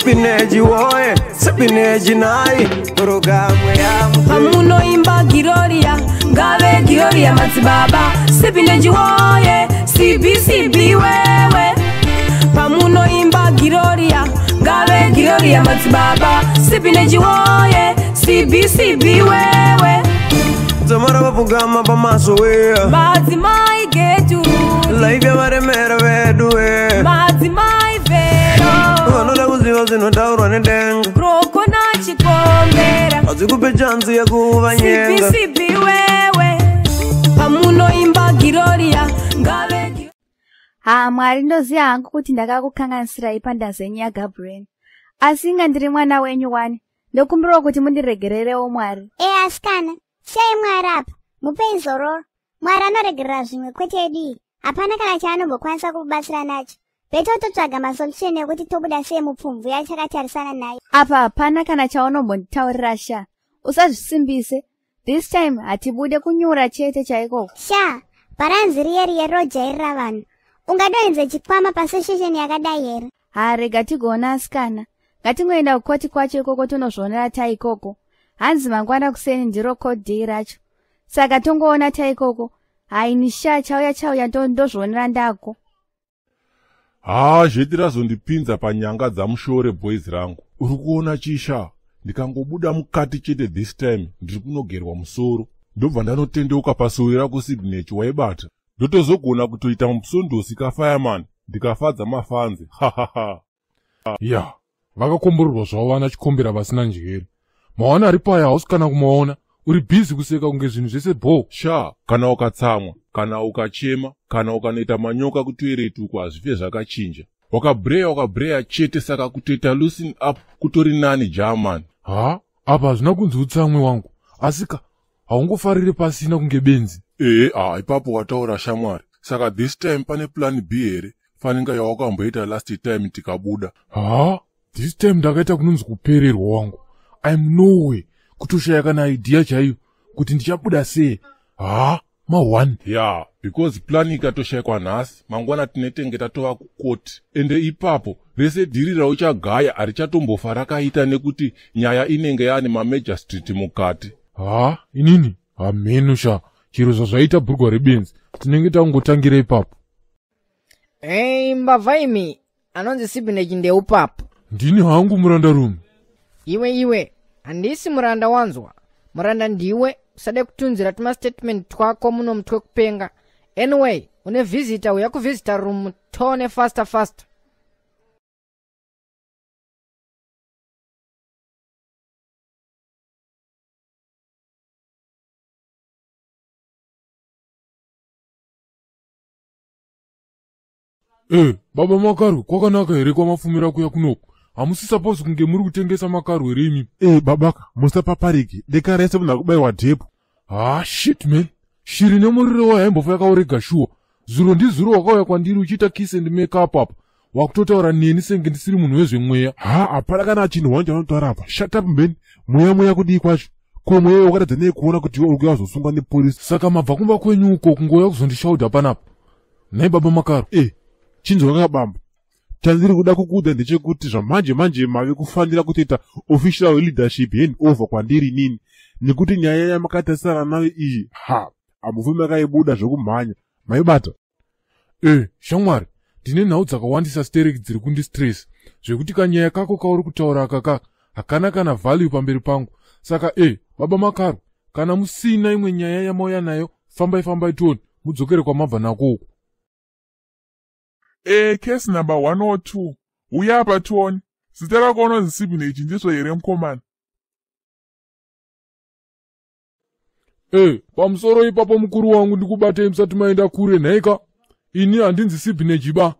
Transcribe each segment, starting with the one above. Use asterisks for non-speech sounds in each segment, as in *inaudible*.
sepineji woye sepineji nai porogamwe yamuhamunoimba giroria ngave giroria madzibaba sepineji woye cbcb wewe pamunoimba giroria ngave giroria madzibaba sepineji woye cbcb wewe zamara vapugama pamaso weya madzimai getu laivya varemera veduwe madzimai zvinotaurwa nedenga roko nachikombera hazvikupe chanzi yekuva nyengasipisipi wewe pamunoimba giroria ngave ha mwari ndoziva hangu kuti ndakakukanganisirai pandazenyu yagabureni asi inga ndiri mwana wenyu wani ndokumbirawo kuti mundiregererewo mwari ee asikana chei mwari apa mupei zororo mwari anoregerera zvimwe kwete yedu iyi hapana kana chaanombokwanisa kubatsira nacho betototsvaga masolusheni ekuti tobuda sei mupfumvu yai takatarisana nayo apa hapana kana chaunombonditaurira sha usazvisimbise this time hatibude kunyura chete chaikoko sha bharanzi riyeri yerirojairira vanhu ungadoinze chikwama pasesheshoni yakadai here harega tigoona asikana ngatingoenda kukoti kwacho ikoko tonozvionera taikoko hanzi mangwana kuseni ndiro kodhei racho saka tongoona taikoko haini sha chauya chauya ndozvionera ndako haazveti razondipinza panyanga dzamushore bhoys rangu uri kuona chisha ndikangobuda mukati chete this time ndiri kunogerwa musoro ndobva ndanotendeuka pasuwi rakusignechi waibata ndotozogona kutoita mupsundosi kafayaman ndikafadza mafanze hahaha ya vakakomborerwa zvavo vana chikombera vasina njere mawana ari paya hausi kana kumaona uri bhizi kuseka kunge zvinhu zvese bho sha kana ukatsamwa kana ukachema kana ukanoita manyoka kutoeretuko hazvife zvakachinja wakabhureya wakabhureya chete saka kutoita lucin up kutori nani jaman ha apa hazvina kunzi utsamwe wangu asika haungofariri pasina kunge benzi ehe ha ipapo wataura shamwari saka this time pane plani b here faninga yawakamboita last time tikabuda ha this time ndakaita kunonzi kupererwa wangu im no way kutoshaya kana idhiya chaiyo kuti ndichabuda sei haa mahwani ya yeah, because plani ikatoshayikwa nhasi mangwana tinetenge tatova kukoti ende ipapo rese dhiri rauchagaya harichatombofa rakaita nekuti nyaya inenge yaane mamajor street mukati haa inini hamenusha chiro zvazvaita bhurwa rebenzi tinenge tangotangira ipapo ei hey, mbavha imi anonzi sibineji ndeupapo ndini hangu murandarume iwe iwe handisi muranda wanzwa muranda ndiwe usade kutunzira tumastatement twako muno mutwe kupenga anyway une visita uya kuvisita rumu tone fasta fasta Eh, baba makaru kwakanaka here kwamafumira kuya kunoku hamusisapozi kunge muri kutengesa makaro heremi ee babaka musapapariki dekaraise munhu akubayiwa dhepo haa ah, shit man shiri nemuririwo yaimbofa yakaurega shuwa zuro ndizuro wakauya kwandiri uchiita kis and make up apa wakutotaura neni senge ndisiri munhu wezvemweya ha hapana kana chinhu wanu chaunotaura apa shut up man mweya mweya kudii kwacho ko mweyayo wakatadza nei kuona kuti iwe uri kuyazosungwa nepolisi saka mabva kumba kwenyu uko kungouya kuzondishaudha panapa nhai baba makaro e eh, chinzwa kakabamba chandiri kuda kukuudza ndechekuti zvamanje manje mave kufanira kutoita official leadership hand over kwandiri nini nekuti nyaya yamakatarisana nayo iyi ha hamufi makaibuda zvokumhanya maibata e shamwari ndine nhau dzakawandisa stereki dziri kundistress zvekuti kanyaya kako kauri kutaura akaka hakana kana value pamberi pangu saka e baba makarwe kana musina imwe nyaya yamauya nayo fambai fambai toni mudzokere kwamabva nako uku ecase eh, number 102 uya apa tione zita rako unonzi sibini ichinziswa here mukomana e hey, pamusoro ipapo mukuru wangu ndikubatei musati maenda kure nhaika ini handinzi sibhineciba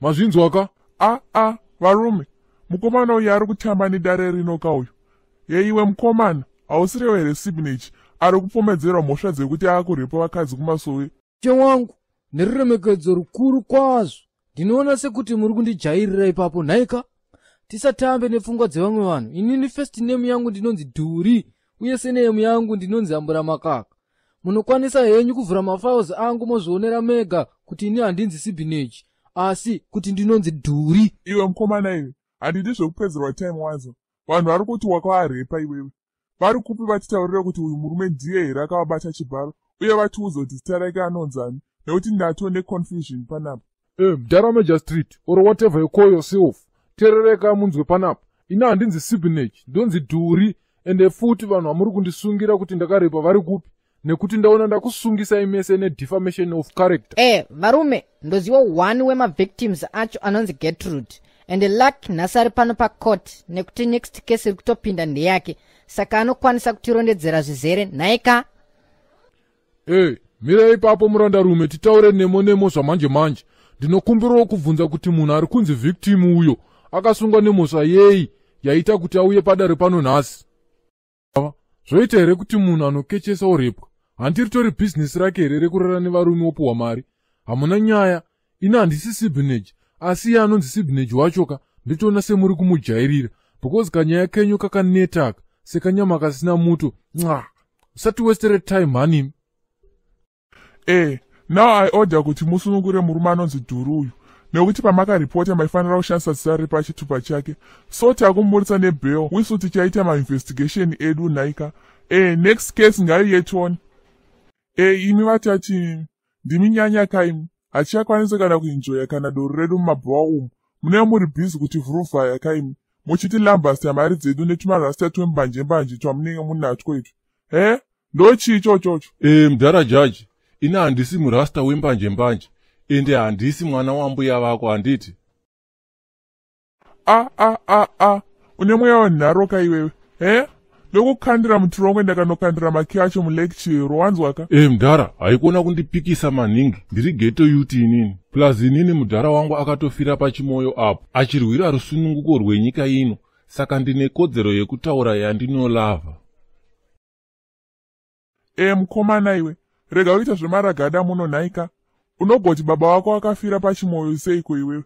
mazvinzwaka a ah, a ah, varume mukomana uyu ari kutamba nedare rinoka uyu yeiwe mukomana hausirewo here sibhineci ari kupomedzerwa mhosva dzekuti akurwepa vakadzi kumasuwi chewangu neruremekedzo rukuru kwazvo ndinoona sekuti muri kundijairira ipapo nhaika tisatambe nepfungwa dzevamwe vanhu inini fest nemu yangu ndinonzi dhuri uye senemu yangu ndinonzi ambura makaka munokwanisa henyu kuvhura mafiles angu mozvionera mega kuti ini handinzi sibhineji asi kuti ndinonzi dhuri iwe mukomana iwe handidi zvekupedzerwa time wazo vanhu vari kuti wakavarepa iwewe vari kupi vatitaurire kuti uyu murume ndiye here akavabata chibharo uye vatiudze kuti zita rake anonzani nekuti ndatone confusion panapa dharama eh, jastreet or whatever you call yourself terereka munzwe panapa ini handinzi sibinage ndonzi dhuri ende futi vanhu vamuri kundisungira kuti ndakarepa vari kupi nekuti ndaona ndakusungisai mese nedefamation of character e eh, hey, varume ndoziva one wemavictims acho anonzi getrude and lack nhasari pano pacourt nekuti next case iri kutopinda ndeyake saka anokwanisa kutirondedzera zvizere nhaika e eh, hey, mirai ipapo murandarume titaure nemo nemo zvamanje manje, manje ndinokumbirawo kubvunza kuti munhu ari kunzi victimu uyo akasungwa nemhosva yei yaita kuti auye padare pano nhasi ava zvoita here kuti munhu anokechesa orepwa handiri tori bhizinesi rake here rekurara nevarume opiwa mari hamuna nyaya ini handisi sibhineji asi iye anonzi sibhineji wachoka ndotoona semuri kumujairira because kanyaya kenyu kakanetaka sekanyama kasina muto usati westere time hanimi ee eh, now aiodha kuti musunungure murume anonzi dhuru uyu nekuti pamakaripota maifanira kushandisa zita ripa chitupa chake so takumuburitsa nebhel wisu tichaita mainvestigation edu nhaika e eh, next case ngai yetoni e eh, imi vatati ndimi nyanya kaimi hatichakwanisi kana kuinjoya kana doro redu mumabhawa umu munee muri bhizi kuti vhuruvha yakaimi muchiti lambasta mari dzedu netumarasta twemubanje mbanje twamunenge munatwo itwi eh, he ndo chii ichochocho e mudhara jaji ini handisi murasta wembanje mbanje ende handisi mwana wambuya vako handiti a ah, a ah, a ah, a une mweya wenharoka iwewe he nokukandira mutirongwe ndakanokandira maki acho mulekture rowanzwaka e eh, mudhara haikuona kundipikisa manhingi ndiri geto yuti inini plus inini mudhara wangu akatofira pachimwoyo apo achirwira rusununguko rwenyika ino saka ndine kodzero yekutaura yandinolavha e eh, mukomana iwe rega uita zvemaragada munonhaika unogoti baba vako akafira pachimwoyo seiko iwewe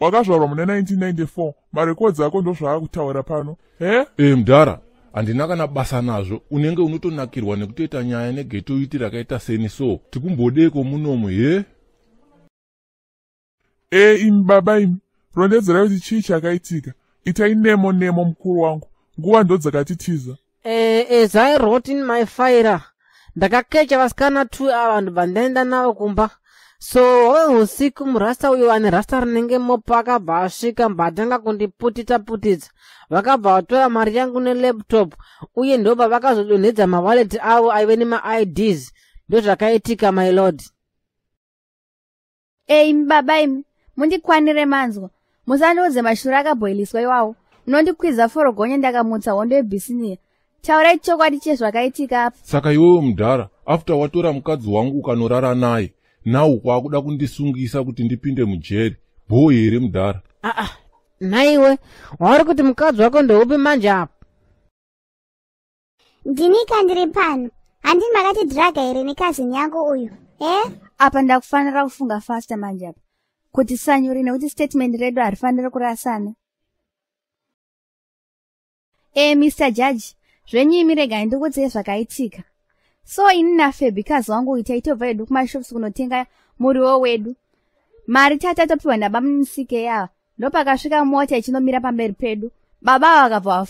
wakazvarwa muna 1994 marekodzi ako ndozvaa kutaura pano he e mudhara handina kana basa nazvo unenge unotonakirwa nekutoita nyaya negetoiti rakaita seni so tikumbodeko munomu he e imi baba imi rondedzera kuti chii chakaitika itai nemo nemo mukuru wangu nguva ndo dzakatitiza e, eh, e eh, zairotin my fira ndakakecha vasikana t avanhu vandaenda navo kumba so wave usiku murasta uyo ane rasta rinenge mopa akabva asvika mbatanga kundiputitsa putitsa vakabva vatora mari yangu nelaptop uye ndobva vakazodonhedza mawaleti avo aive nemaids ndozvakaitika mylord eimi baba imi mundikwanire manzwa musandiudze mashure akabhoiliswa iwawo munondikwiza forogonye ndakamutsa hondo yebhisiniya taurai chokwadi chezvakaitika apa saka iwewo mudhara after watora mukadzi wangu ukanorara naye nawo kwaakuda kundisungisa kuti ndipinde mujeri bhoo here mudhara aa nhaiwe wauri kuti mukadzi wako ndoupi manje apo ndinika ndiri pano handini makati dhiraga here nekazini yako uyu e apa ndakufanira kufunga fasta manje apa kuti sanyuri nekuti statemend redu harifaniri kurasana e mr jaji zvenyimi rega handikutsei zvakaitika so ini nafebhikazi wangu itai tobva edu kumashopsi kunotenga muriwo wedu mari tata topiwa naba musike yava ndopakasvika mota ichinomira pamberi pedu babava vakabva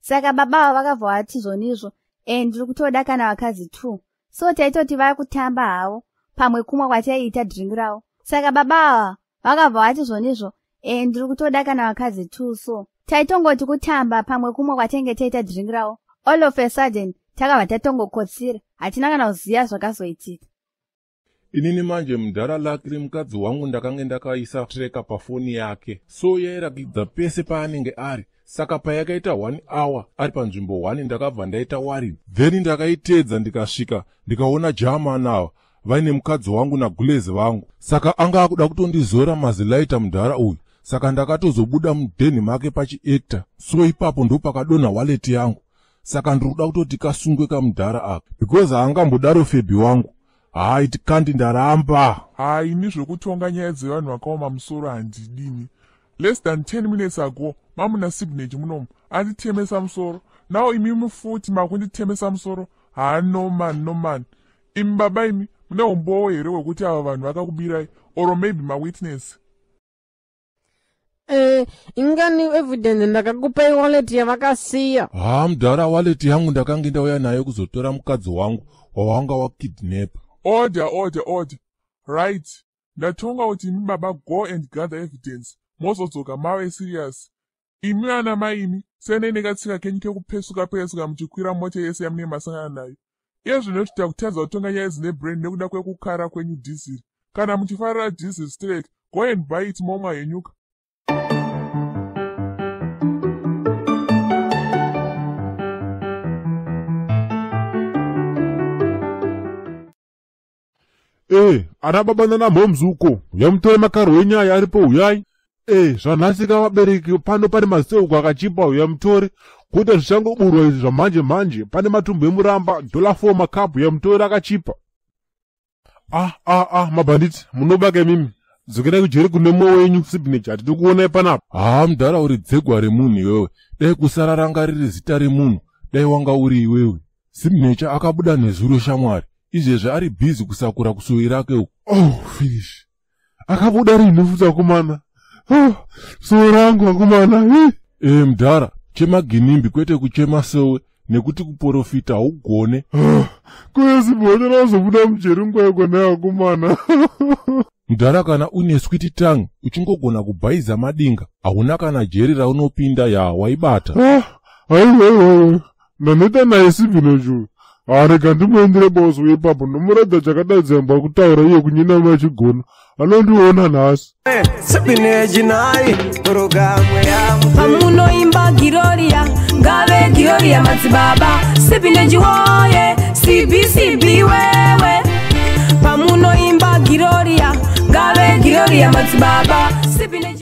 saka babava vakabva vati zvonizvo e ndiri kutoda kana vakazi two so taitoti vai kutamba havo pamwe kumwa kwataiita dhiringi ravo saka babava vakabva vati zvonizvo e ndiri kutoda kana vakazi two so taitongoti kutamba pamwe kumwa kwatenge taita dhiringi ravo all of a sudden takabva tatongokotsira hatina kana kuziva zvakazoitika inini manje mudhara lakiri mukadzi wangu ndakanga ndakaisa treka pafoni yake so yairagidza pese paanenge ari saka payakaita 1 hour ari panzvimbo 1 ndakabva ndaita warin then ndakaitedza ndikasvika ndikaona german ava vaine mukadzi wangu naglezi vangu saka anga akuda kutondizora mazilaita mudhara uyu saka ndakatozobuda mudhenhi make pachiekta so ipapo ndopakadonha waleti yangu saka ndirikuda kutotikasungwe kamudhara aka because haangambodaro febhi wangu hai tikandi ndaramba haini zvokutonga nyaya dzevanhu vakaoma musoro handidini less than 10 minutes ago mamuna signage munomu anditemesa musoro nao imi mufuti makunditemesa musoro hanoman noman imi baba imi mune umbowo here hwekuti ava vanhu vakakubirai or maybe mawitness Eh, ingani evidence ndakakupa iwaleti yavakasiya ha mudhara waleti yangu ndakange ndauya nayo kuzotora mukadzi wangu wawanga wakidnapa oda oda oda right ndatonga kuti imi baba go and gather evidence mozodzoka mave serious imi ana maimi senei nekatsika kenyu kekupesuka pesuka muchikwira mota yese yamune masangana nayo iye zvino tita kutadza kutonga nyaya dzine brand nekuda kwekukara kwenyu dhiziri kana muchifarira dhiziri strake go and buy it momwa henyuka ana baba nanamhomzi uko uyamutore makaro wenyaya aripo uyai e zvanhasika vabereki pano pane maseuko akachipa uyamutore kwota zvichangoburwa izvi zvamhanje mhanje pane matumbu emuramba dola 4 makapu uyamutore akachipa ah ah ah mabhanditi munobaka imimi dzokerai kujeri kune mumwe wenyu sibineji hatidi kuonai panapa haa mudhara uri dzegwa remunhu iwewe dai kusararanga riri zita remunhu dai wanga uri iwewe sibineja akabuda nezuro shamwari izvezvo ari bhizi kusakura kusuwi rake oh finish akabuda rinofuta akomana oh, suwi rangu akomana e eh, mudhara chema ginimbi kwete kuchema sewe nekuti kuprofita haugone oh, kuvezi bhotora uzobuda mujeri nguva yekonaye akomana *laughs* mudhara kana une switi tang uchingogona kubhaiza madinga hauna kana jeri raunopinda yawaibata oh, haiwaiwa ndanoita naisibhinochuu areka ndimuendere bozo ipapo ndomuradha chakadadzemba kutaura iye kunyina machigona anondiona nhasi pamunoimba giroria ngave giroria madzibaba sipindejihoye cbcb wewe pamunoimba giroria ngave giroria madzibaba